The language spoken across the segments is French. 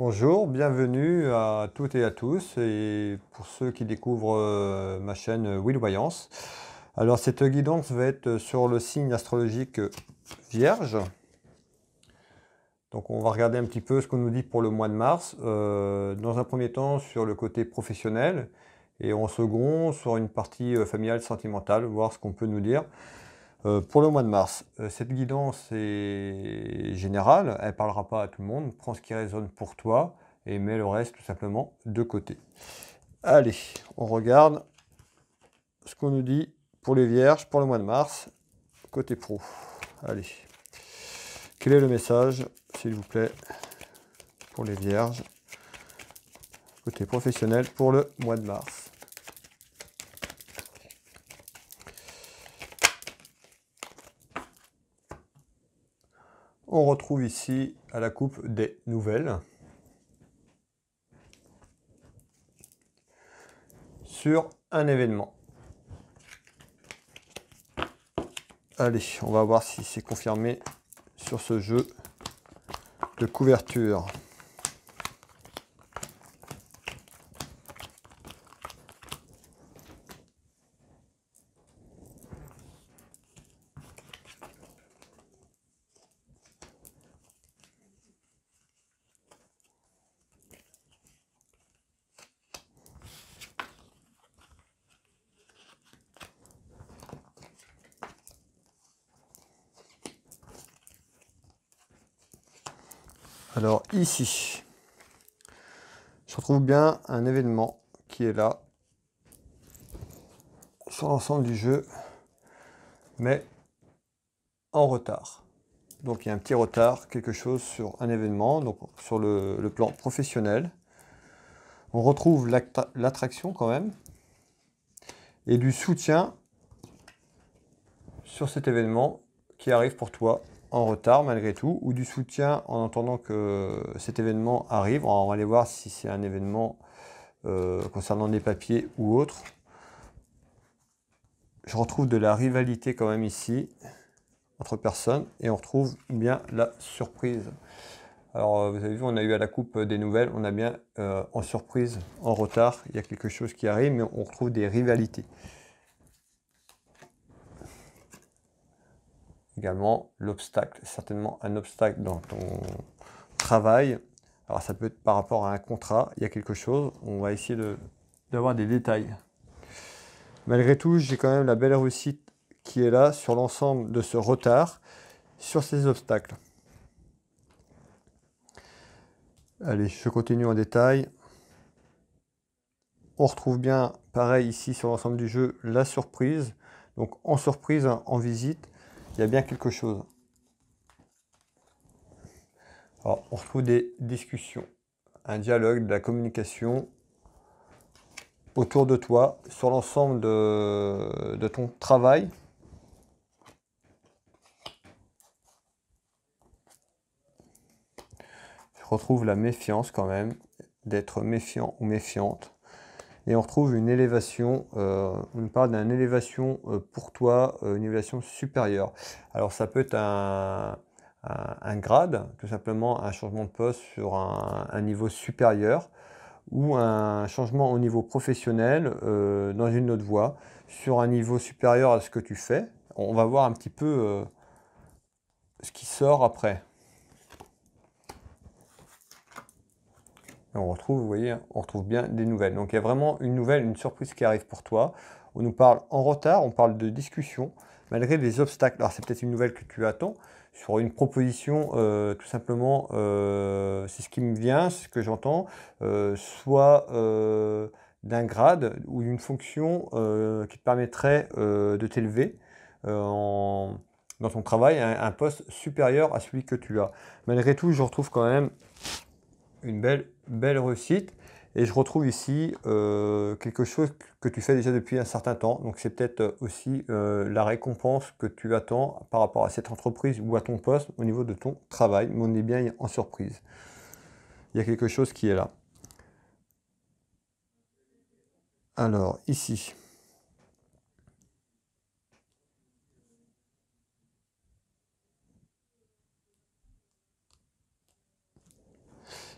Bonjour, bienvenue à toutes et à tous et pour ceux qui découvrent euh, ma chaîne euh, Willvoyance. Alors cette guidance va être euh, sur le signe astrologique Vierge. Donc on va regarder un petit peu ce qu'on nous dit pour le mois de mars. dans un premier temps sur le côté professionnel et en second sur une partie familiale sentimentale, voir ce qu'on peut nous dire. Euh, pour le mois de mars, euh, cette guidance est générale, elle ne parlera pas à tout le monde. Prends ce qui résonne pour toi et mets le reste tout simplement de côté. Allez, on regarde ce qu'on nous dit pour les vierges pour le mois de mars, côté pro. Allez, quel est le message, s'il vous plaît, pour les vierges, côté professionnel pour le mois de mars On retrouve ici à la coupe des nouvelles. Sur un événement. Allez, on va voir si c'est confirmé sur ce jeu de couverture. Alors ici, je retrouve bien un événement qui est là sur l'ensemble du jeu, mais en retard. Donc il y a un petit retard, quelque chose sur un événement, donc sur le, le plan professionnel. On retrouve l'attraction quand même, et du soutien sur cet événement qui arrive pour toi en retard malgré tout, ou du soutien en entendant que cet événement arrive. on va aller voir si c'est un événement euh, concernant des papiers ou autre. Je retrouve de la rivalité quand même ici entre personnes et on retrouve bien la surprise. Alors euh, vous avez vu, on a eu à la coupe euh, des nouvelles, on a bien en surprise, en retard, il y a quelque chose qui arrive, mais on retrouve des rivalités. également l'obstacle, certainement un obstacle dans ton travail. Alors ça peut être par rapport à un contrat, il y a quelque chose, on va essayer d'avoir des détails. Malgré tout, j'ai quand même la belle réussite qui est là sur l'ensemble de ce retard, sur ces obstacles. Allez, je continue en détail. On retrouve bien, pareil ici sur l'ensemble du jeu, la surprise. Donc en surprise, en visite, il y a bien quelque chose. on retrouve des discussions, un dialogue, de la communication autour de toi, sur l'ensemble de, ton travail, Je retrouve la méfiance quand même, d'être méfiant ou méfiante et on retrouve une élévation, euh, on parle d'une élévation euh, pour toi, euh, une élévation supérieure. Alors ça peut être un, grade, tout simplement un changement de poste sur un niveau supérieur, ou un changement au niveau professionnel dans une autre voie, sur un niveau supérieur à ce que tu fais. On va voir un petit peu ce qui sort après. on retrouve, vous voyez, on retrouve bien des nouvelles. Donc il y a vraiment une nouvelle, une surprise qui arrive pour toi. On nous parle en retard, on parle de discussion, malgré des obstacles. Alors c'est peut-être une nouvelle que tu attends, sur une proposition, euh, tout simplement, euh, c'est ce qui me vient, ce que j'entends, euh, soit d'un grade ou d'une fonction qui te permettrait de t'élever dans ton travail à un poste supérieur à celui que tu as. Malgré tout, je retrouve quand même une belle, belle réussite. Et je retrouve ici euh, quelque chose que tu fais déjà depuis un certain temps. Donc c'est peut-être euh, aussi euh, la récompense que tu attends par rapport à cette entreprise ou à ton poste au niveau de ton travail. Mais on est bien en surprise. Il y a quelque chose qui est là. Alors ici,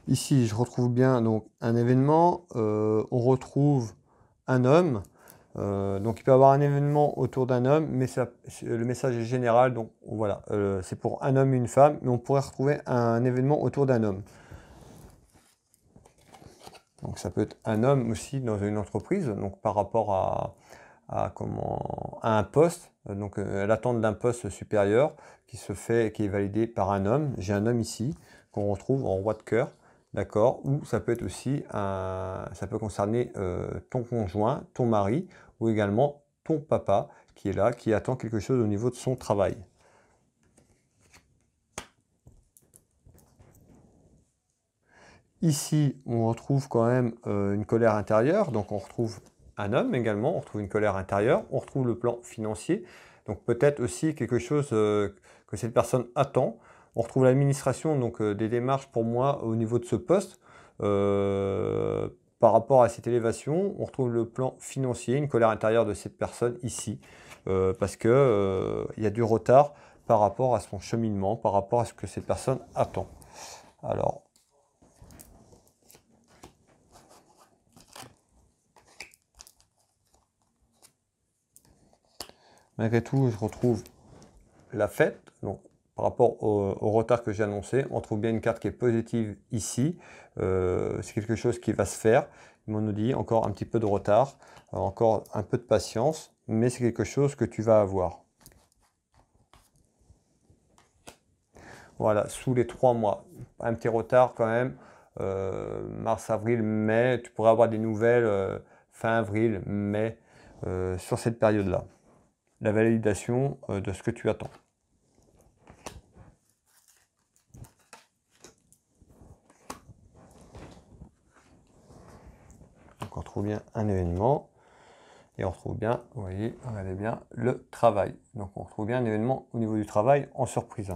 Ici, je retrouve bien donc, un événement, euh, on retrouve un homme. Euh, donc il peut y avoir un événement autour d'un homme, mais le message est général, donc voilà, euh, c'est pour un homme et une femme, mais on pourrait retrouver un événement autour d'un homme. Donc ça peut être un homme aussi dans une entreprise, donc par rapport à, comment, un poste, donc l'attente d'un poste supérieur qui se fait, qui est validé par un homme. J'ai un homme ici qu'on retrouve en roi de cœur. D'accord Ou ça peut être aussi un, ça peut concerner euh, ton conjoint, ton mari ou également ton papa qui est là, qui attend quelque chose au niveau de son travail. Ici, on retrouve quand même euh, une colère intérieure, donc on retrouve un homme également, on retrouve une colère intérieure, on retrouve le plan financier, donc peut-être aussi quelque chose euh, que cette personne attend, on retrouve l'administration, donc euh, des démarches pour moi au niveau de ce poste. Euh, par rapport à cette élévation, on retrouve le plan financier, une colère intérieure de cette personne ici, euh, parce qu'il y a du retard par rapport à son cheminement, par rapport à ce que cette personne attend. Alors, malgré tout, je retrouve la fête, par rapport au, retard que j'ai annoncé, on trouve bien une carte qui est positive ici. Euh, c'est quelque chose qui va se faire. on nous dit encore un petit peu de retard, euh, encore un peu de patience, mais c'est quelque chose que tu vas avoir. Voilà, sous les trois mois. Un petit retard quand même. Euh, mars, avril, mai, tu pourrais avoir des nouvelles fin avril, mai, sur cette période-là. La validation de ce que tu attends. on retrouve bien un événement et on retrouve bien, vous voyez, regardez bien, le travail. Donc on retrouve bien un événement au niveau du travail en surprise.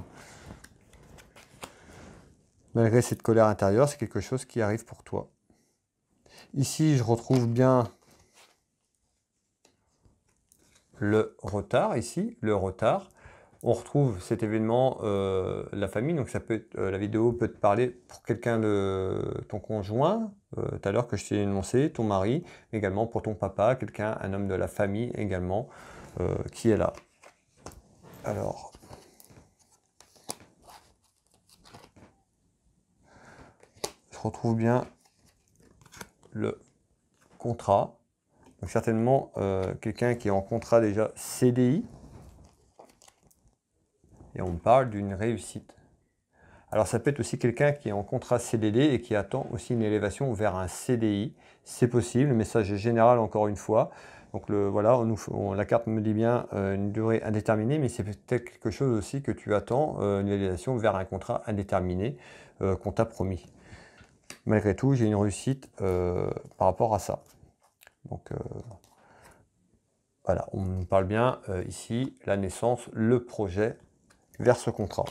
Malgré cette colère intérieure, c'est quelque chose qui arrive pour toi. Ici, je retrouve bien le retard, ici, le retard on retrouve cet événement, euh, la famille. Donc ça peut euh, la vidéo peut te parler pour quelqu'un de ton conjoint, euh, tout à l'heure que je t'ai énoncé, ton mari, également pour ton papa, quelqu'un, un homme de la famille également, qui est là. Alors. Je retrouve bien le contrat. Donc certainement quelqu'un qui est en contrat déjà CDI, et on parle d'une réussite. Alors ça peut être aussi quelqu'un qui est en contrat CDD et qui attend aussi une élévation vers un CDI. C'est possible, message général encore une fois. Donc le, voilà, on la carte me dit bien euh, une durée indéterminée, mais c'est peut-être quelque chose aussi que tu attends, euh, une élévation vers un contrat indéterminé euh, qu'on t'a promis. Malgré tout, j'ai une réussite par rapport à ça. Donc voilà, on parle bien ici, la naissance, le projet, vers ce contrat.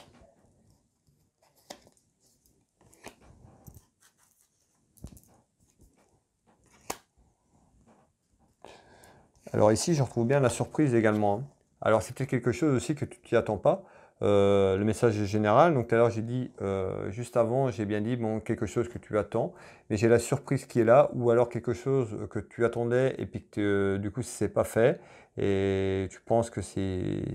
Alors ici, je retrouve bien la surprise également. Hein. Alors c'est peut-être quelque chose aussi que tu t'y attends pas. Euh, le message général. Donc tout à l'heure, j'ai dit, euh, juste avant, j'ai bien dit, bon, quelque chose que tu attends, mais j'ai la surprise qui est là, ou alors quelque chose que tu attendais et puis que euh, du coup, c'est pas fait et tu penses que c'est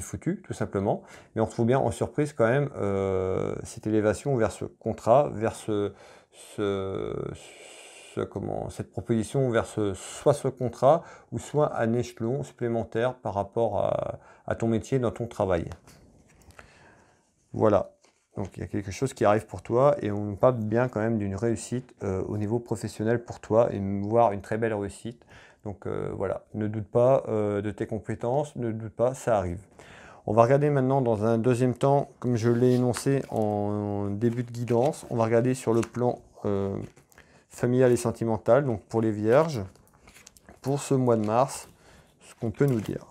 foutu, tout simplement. Mais on trouve bien en surprise quand même euh, cette élévation vers ce contrat, vers ce, comment, cette proposition, vers ce, soit ce contrat ou soit un échelon supplémentaire par rapport à, ton métier, dans ton travail. Voilà. Donc il y a quelque chose qui arrive pour toi et on parle bien quand même d'une réussite euh, au niveau professionnel pour toi et voir une très belle réussite. Donc euh, voilà, ne doute pas euh, de tes compétences, ne doute pas, ça arrive. On va regarder maintenant dans un deuxième temps, comme je l'ai énoncé en début de guidance, on va regarder sur le plan euh, familial et sentimental, donc pour les vierges, pour ce mois de mars, ce qu'on peut nous dire.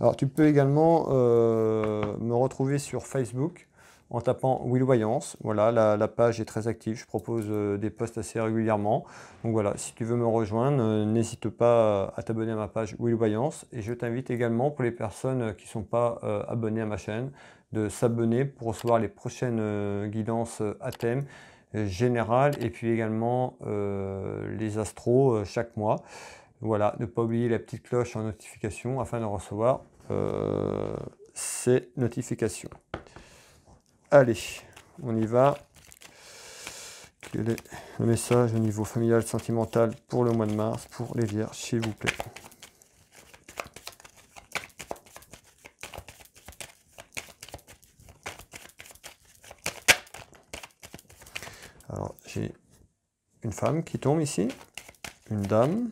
Alors tu peux également me retrouver sur Facebook en tapant Willvoyance. Voilà, la, page est très active, je propose euh, des posts assez régulièrement. Donc voilà, si tu veux me rejoindre, euh, n'hésite pas euh, à t'abonner à ma page Willvoyance. Et je t'invite également, pour les personnes qui ne sont pas abonnées à ma chaîne, de s'abonner pour recevoir les prochaines guidances à thème général et puis également les astros chaque mois. Voilà, ne pas oublier la petite cloche en notification afin de recevoir ces notifications. Allez, on y va. Quel est le message au niveau familial, sentimental pour le mois de mars, pour les vierges, s'il vous plaît Alors, j'ai une femme qui tombe ici, une dame.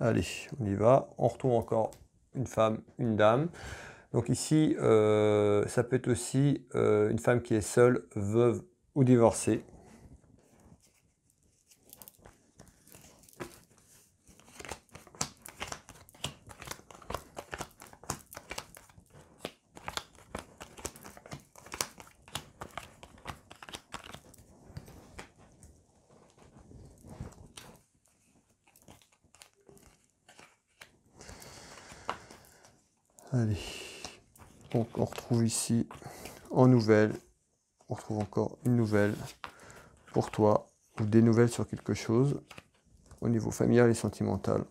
Allez, on y va. On retrouve encore une femme, une dame. Donc ici, euh, ça peut être aussi euh, une femme qui est seule, veuve ou divorcée. Allez on retrouve ici en nouvelle, on retrouve encore une nouvelle pour toi ou des nouvelles sur quelque chose au niveau familial et sentimental.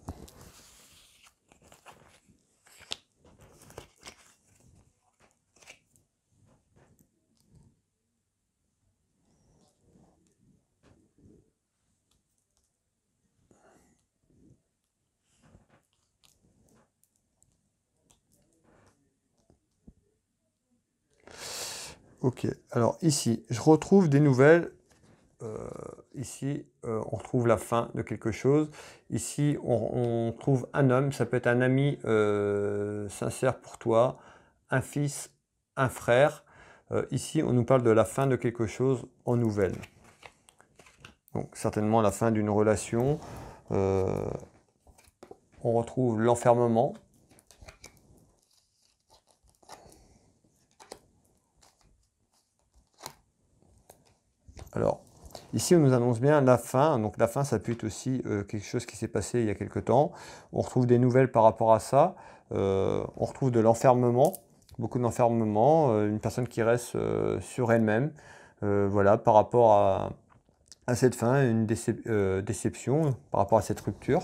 Ok, alors ici, je retrouve des nouvelles. Euh, ici, euh, on retrouve la fin de quelque chose. Ici, on, trouve un homme, ça peut être un ami euh, sincère pour toi, un fils, un frère. ici, on nous parle de la fin de quelque chose en nouvelles. Donc, certainement la fin d'une relation. on retrouve l'enfermement, Ici, on nous annonce bien la fin. Donc la fin, ça peut être aussi euh, quelque chose qui s'est passé il y a quelque temps. On retrouve des nouvelles par rapport à ça. Euh, on retrouve de l'enfermement, beaucoup d'enfermement, euh, une personne qui reste sur elle-même. voilà, par rapport à, cette fin, une déception par rapport à cette rupture.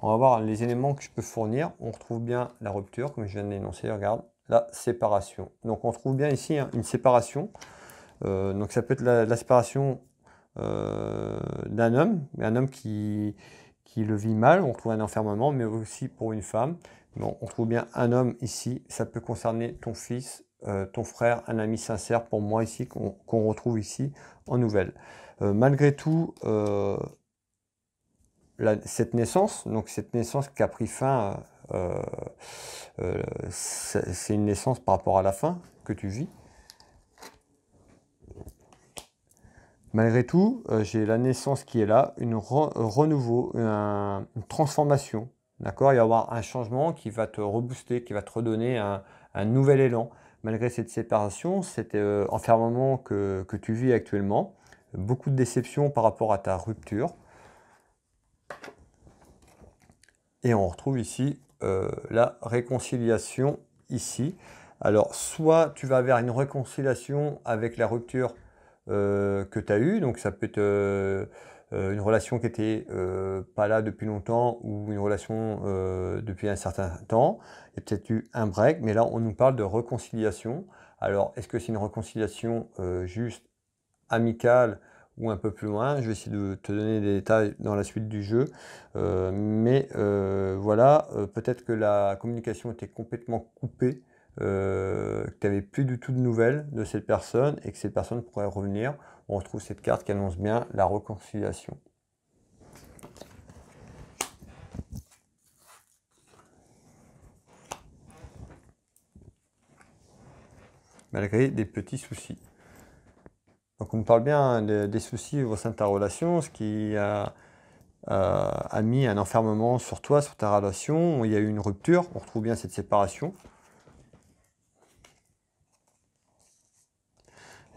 On va voir les éléments que je peux fournir. On retrouve bien la rupture, comme je viens de regarde, la séparation. Donc on trouve bien ici hein, une séparation. donc ça peut être la séparation euh, d'un homme, un homme qui, le vit mal, on trouve un enfermement, mais aussi pour une femme. on trouve bien un homme ici, ça peut concerner ton fils, euh, ton frère, un ami sincère pour moi ici, qu'on retrouve ici en nouvelle. Euh, malgré tout, cette naissance, donc cette naissance qui a pris fin, c'est une naissance par rapport à la fin que tu vis. Malgré tout, euh, j'ai la naissance qui est là, une renouveau, une transformation. D'accord Il va y avoir un changement qui va te rebooster, qui va te redonner un, nouvel élan. Malgré cette séparation, cet euh, enfermement que, tu vis actuellement, beaucoup de déception par rapport à ta rupture. Et on retrouve ici euh, la réconciliation ici. Alors, soit tu vas vers une réconciliation avec la rupture euh, que tu as eu, Donc ça peut être euh, euh, une relation qui n'était pas là depuis longtemps ou une relation depuis un certain temps. Il y a peut-être eu un break, mais là on nous parle de réconciliation. Alors est-ce que c'est une réconciliation juste amicale ou un peu plus loin. Je vais essayer de te donner des détails dans la suite du jeu. mais voilà, peut-être que la communication était complètement coupée euh, que tu n'avais plus du tout de nouvelles de cette personne et que cette personne pourrait revenir. On retrouve cette carte qui annonce bien la réconciliation. Malgré des petits soucis. Donc on parle bien des, soucis au sein de ta relation, ce qui a, euh, a mis un enfermement sur toi, sur ta relation. Il y a eu une rupture, on retrouve bien cette séparation.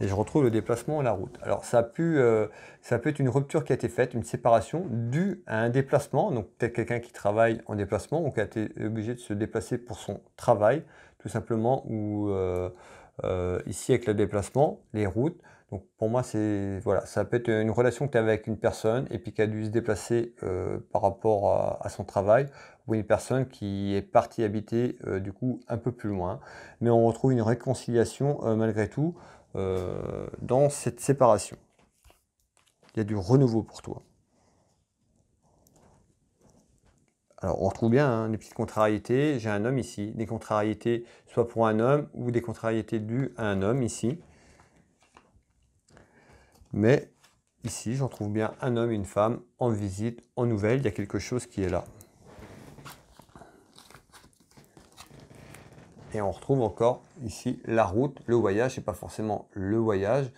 et je retrouve le déplacement et la route. Alors ça, pu, euh, ça peut être une rupture qui a été faite, une séparation due à un déplacement, donc peut-être quelqu'un qui travaille en déplacement ou qui a été obligé de se déplacer pour son travail, tout simplement, ou euh, euh, ici avec le déplacement, les routes. Donc pour moi, c'est voilà, ça peut être une relation que tu as avec une personne et puis qui a dû se déplacer par rapport à, son travail, ou une personne qui est partie habiter du coup un peu plus loin. Mais on retrouve une réconciliation malgré tout euh, dans cette séparation. Il y a du renouveau pour toi. Alors, on retrouve bien hein, des petites contrariétés. J'ai un homme ici, des contrariétés soit pour un homme ou des contrariétés dues à un homme ici. Mais ici, j'en trouve bien un homme et une femme en visite, en nouvelle. Il y a quelque chose qui est là. et on retrouve encore ici la route, le voyage, c'est pas forcément le voyage,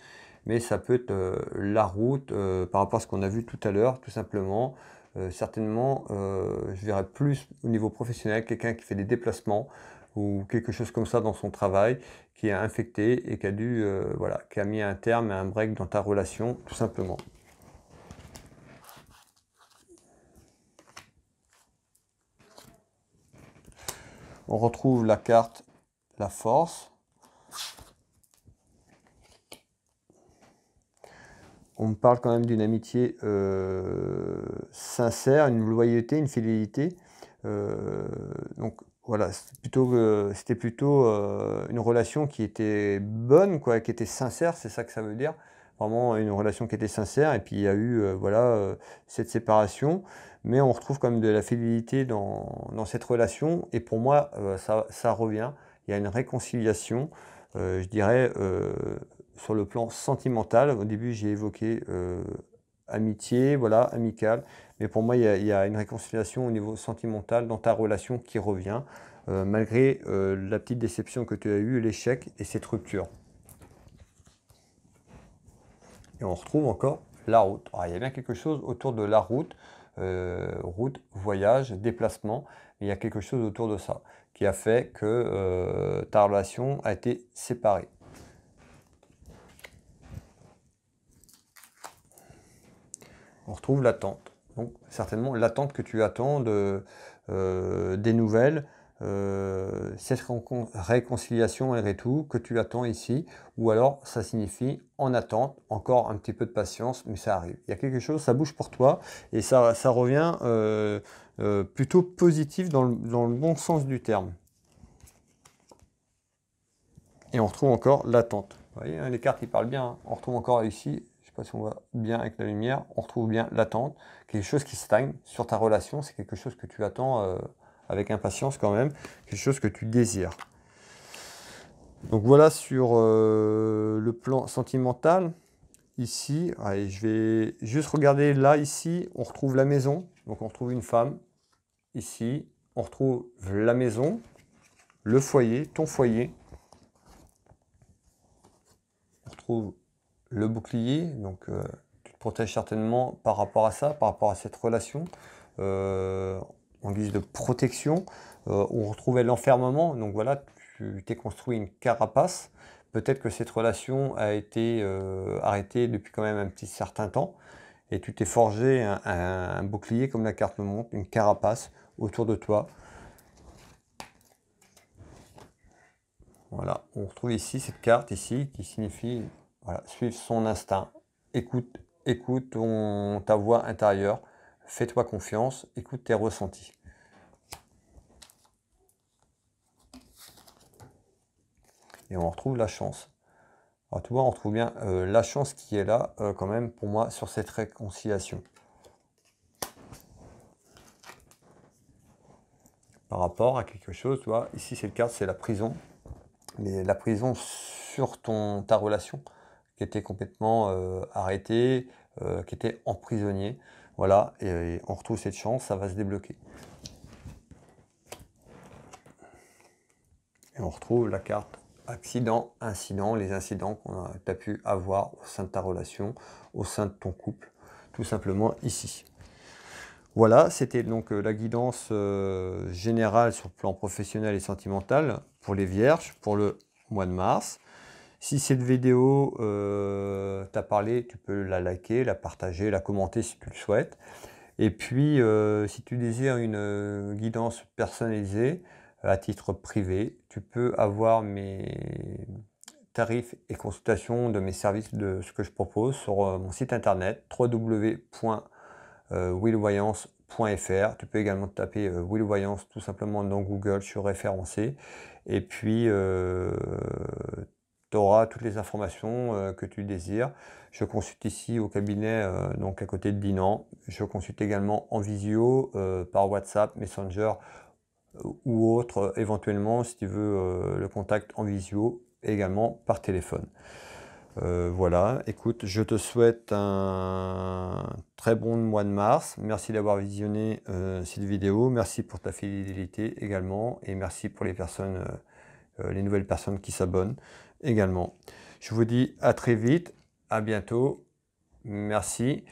mais ça peut être euh, la route euh, par rapport à ce qu'on a vu tout à l'heure, tout simplement. Euh, certainement, je verrais plus au niveau professionnel quelqu'un qui fait des déplacements ou quelque chose comme ça dans son travail, qui est infecté et qui a dû, voilà, qui a mis un terme et un break dans ta relation, tout simplement. On retrouve la carte la force. On parle quand même d'une amitié euh, sincère, une loyauté, une fidélité. Euh, donc voilà, c'était plutôt, plutôt euh, une relation qui était bonne, quoi, qui était sincère, c'est ça que ça veut dire. Vraiment une relation qui était sincère. Et puis il y a eu voilà, cette séparation. Mais on retrouve quand même de la fidélité dans, cette relation. Et pour moi, ça, revient il y a une réconciliation, euh, je dirais, euh, sur le plan sentimental. Au début, j'ai évoqué euh, amitié, voilà, amicale. Mais pour moi, il y, a, une réconciliation au niveau sentimental dans ta relation qui revient, malgré la petite déception que tu as eue, l'échec et cette rupture. Et on retrouve encore la route. Ah, il y a bien quelque chose autour de la route, route, voyage, déplacement. Il y a quelque chose autour de ça a fait que euh, ta relation a été séparée. On retrouve l'attente. Donc certainement l'attente que tu attends de, euh, des nouvelles, euh, cette réconciliation et tout que tu attends ici, ou alors ça signifie en attente, encore un petit peu de patience, mais ça arrive. Il y a quelque chose, ça bouge pour toi, et ça, ça revient euh, euh, plutôt positif dans le, bon sens du terme. Et on retrouve encore l'attente. Vous voyez, hein, les cartes, ils parlent bien. Hein. On retrouve encore ici, je ne sais pas si on voit bien avec la lumière, on retrouve bien l'attente, quelque chose qui stagne sur ta relation, c'est quelque chose que tu attends euh, avec impatience quand même, quelque chose que tu désires. Donc voilà sur euh, le plan sentimental. Ici, je vais juste regarder là, ici, on retrouve la maison. Donc on retrouve une femme, ici, on retrouve la maison, le foyer, ton foyer. On retrouve le bouclier, donc euh, tu te protèges certainement par rapport à ça, par rapport à cette relation. Euh, en guise de protection, euh, on retrouvait l'enfermement, donc voilà, tu t'es construit une carapace. Peut-être que cette relation a été arrêtée depuis quand même un petit certain temps et tu t'es forgé un, bouclier comme la carte me montre, une carapace autour de toi. Voilà, on retrouve ici cette carte ici qui signifie voilà, suivre son instinct, écoute, écoute ta voix intérieure, fais-toi confiance, écoute tes ressentis. Et on retrouve la chance. Alors tu vois, on retrouve bien euh, la chance qui est là euh, quand même pour moi sur cette réconciliation. Par rapport à quelque chose, tu vois, ici c'est le cas, c'est la prison. Mais la prison sur ton, ta relation qui était complètement euh, arrêtée, qui était emprisonnée. Voilà, et on retrouve cette chance, ça va se débloquer. Et on retrouve la carte accidents, incidents, les incidents qu'on tu as pu avoir au sein de ta relation, au sein de ton couple, tout simplement ici. Voilà, c'était donc euh, la guidance euh, générale sur le plan professionnel et sentimental pour les vierges, pour le mois de mars. Si cette vidéo euh, t'a parlé, tu peux la liker, la partager, la commenter si tu le souhaites. Et puis, si tu désires une guidance personnalisée, à titre privé. Tu peux avoir mes tarifs et consultations de mes services de ce que je propose sur euh, mon site internet www.willvoyance.fr. Euh, tu peux également taper euh, Willvoyance tout simplement dans Google, sur référencé. Et puis, tu auras toutes les informations que tu désires. Je consulte ici au cabinet, donc à côté de Dinan. Je consulte également en visio, par WhatsApp, Messenger ou autre, éventuellement, si tu veux, euh, le contact en visio, également par téléphone. Euh, voilà, écoute, je te souhaite un très bon mois de mars. Merci d'avoir visionné euh, cette vidéo. Merci pour ta fidélité également. Et merci pour les personnes, les nouvelles personnes qui s'abonnent également. Je vous dis à très vite, à bientôt. Merci.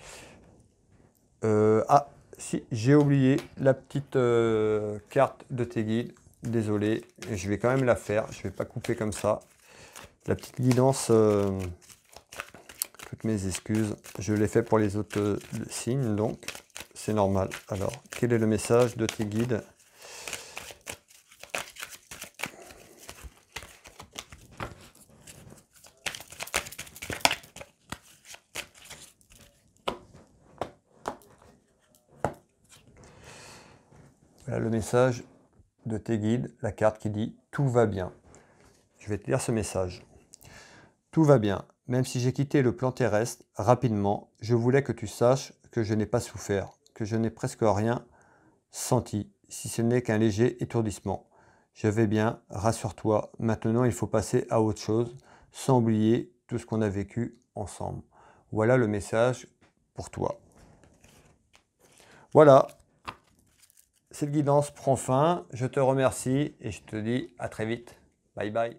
ah, si j'ai oublié la petite euh, carte de tes guides, désolé, je vais quand même la faire, je ne vais pas couper comme ça. La petite guidance, euh, toutes mes excuses, je l'ai fait pour les autres euh, signes, donc c'est normal. Alors, quel est le message de tes guides Voilà le message de tes guides, la carte qui dit Tout va bien. Je vais te lire ce message. Tout va bien. Même si j'ai quitté le plan terrestre rapidement, je voulais que tu saches que je n'ai pas souffert, que je n'ai presque rien senti, si ce n'est qu'un léger étourdissement. Je vais bien, rassure-toi. Maintenant, il faut passer à autre chose, sans oublier tout ce qu'on a vécu ensemble. Voilà le message pour toi. Voilà, cette guidance prend fin. Je te remercie et je te dis à très vite. Bye bye.